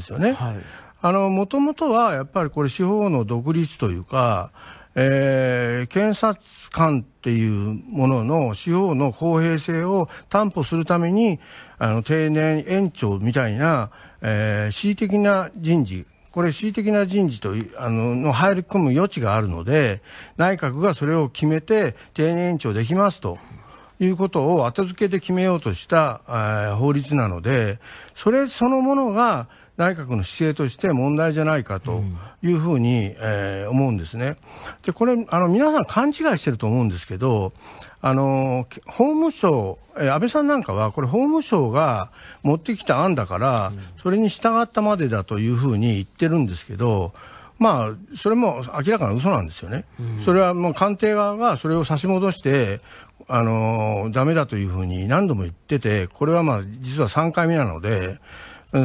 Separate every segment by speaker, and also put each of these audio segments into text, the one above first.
Speaker 1: ですよね。はい、あの、もともとはやっぱりこれ司法の独立というか、えー、検察官っていうものの司法の公平性を担保するために、あの、定年延長みたいな、えー、恣意的な人事、これ、恣意的な人事とあのの入り込む余地があるので、内閣がそれを決めて、定年延長できますと。いうことを後付けで決めようとした、えー、法律なので、それそのものが内閣の姿勢として問題じゃないかというふうに、えー、思うんですね。で、これ、あの、皆さん勘違いしてると思うんですけど、あの、法務省、えー、安倍さんなんかは、これ法務省が持ってきた案だから、それに従ったまでだというふうに言ってるんですけど、まあ、それも明らかな嘘なんですよね。それはもう官邸側がそれを差し戻して、あの、ダメだというふうに何度も言ってて、これはまあ、実は3回目なので、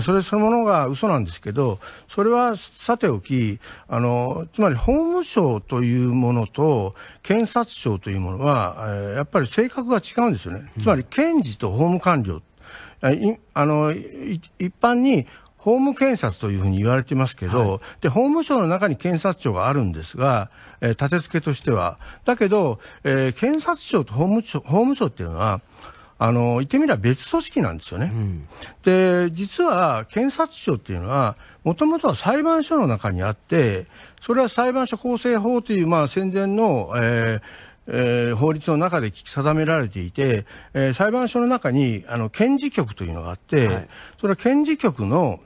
Speaker 1: それそのものが嘘なんですけど、それはさておき、あの、つまり法務省というものと検察庁というものは、えー、やっぱり性格が違うんですよね。うん、つまり検事と法務官僚。あの、一般に法務検察というふうに言われてますけど、はい、で、法務省の中に検察庁があるんですが、えー、立て付けとしては。だけど、えー、検察庁と法務省、法務省っていうのは、あの、言ってみれば別組織なんですよね。うん、で、実は検察庁っていうのは、もともとは裁判所の中にあって、それは裁判所構成法という、まあ、戦前の、えーえー、法律の中で定められていて、えー、裁判所の中にあの検事局というのがあって、はい、それは検事局の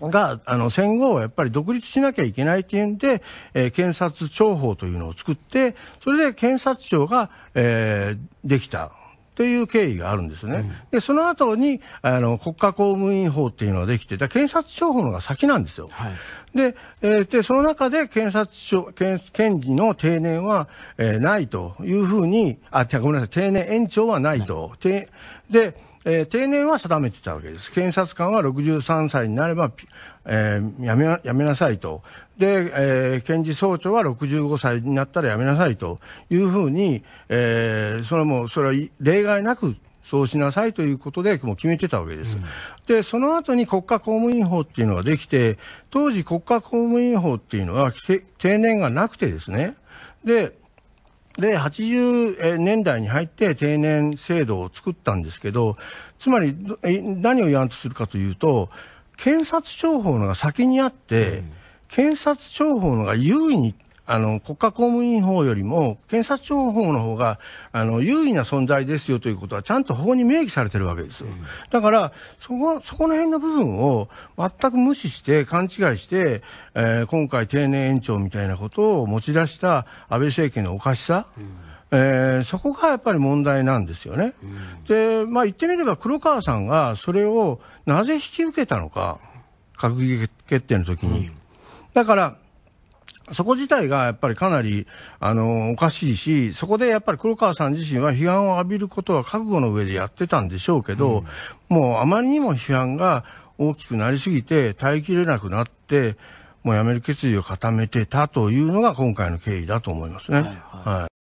Speaker 1: が、あの、戦後やっぱり独立しなきゃいけないっていうんで、えー、検察庁法というのを作って、それで検察庁が、えー、できたという経緯があるんですね。うん、で、その後に、あの、国家公務員法っていうのができて、だ検察庁法のが先なんですよ。はい、で、えー、で、その中で検察庁、検検事の定年は、えー、ないというふうに、あ、ごめんなさい、定年延長はないと。はい、で、えー、定年は定めてたわけです。検察官は63歳になれば、えー、やめ、やめなさいと。で、えー、検事総長は65歳になったらやめなさいというふうに、えー、それも、それは例外なくそうしなさいということで、もう決めてたわけです。うん、で、その後に国家公務員法っていうのができて、当時国家公務員法っていうのは、定年がなくてですね、で、で、80年代に入って定年制度を作ったんですけど、つまり、何をやんとするかというと、検察庁法のが先にあって、うん、検察庁法のが優位にあの、国家公務員法よりも、検察庁法の方が、あの、優位な存在ですよということは、ちゃんと法に明記されてるわけですよ。うん、だから、そこ、そこの辺の部分を全く無視して、勘違いして、えー、今回定年延長みたいなことを持ち出した安倍政権のおかしさ、うんえー、そこがやっぱり問題なんですよね。うん、で、まあ、言ってみれば黒川さんがそれをなぜ引き受けたのか、閣議決定の時に。うん、だから、そこ自体がやっぱりかなり、あの、おかしいし、そこでやっぱり黒川さん自身は批判を浴びることは覚悟の上でやってたんでしょうけど、うん、もうあまりにも批判が大きくなりすぎて耐えきれなくなって、もうやめる決意を固めてたというのが今回の経緯だと思いますね。はい、はいはい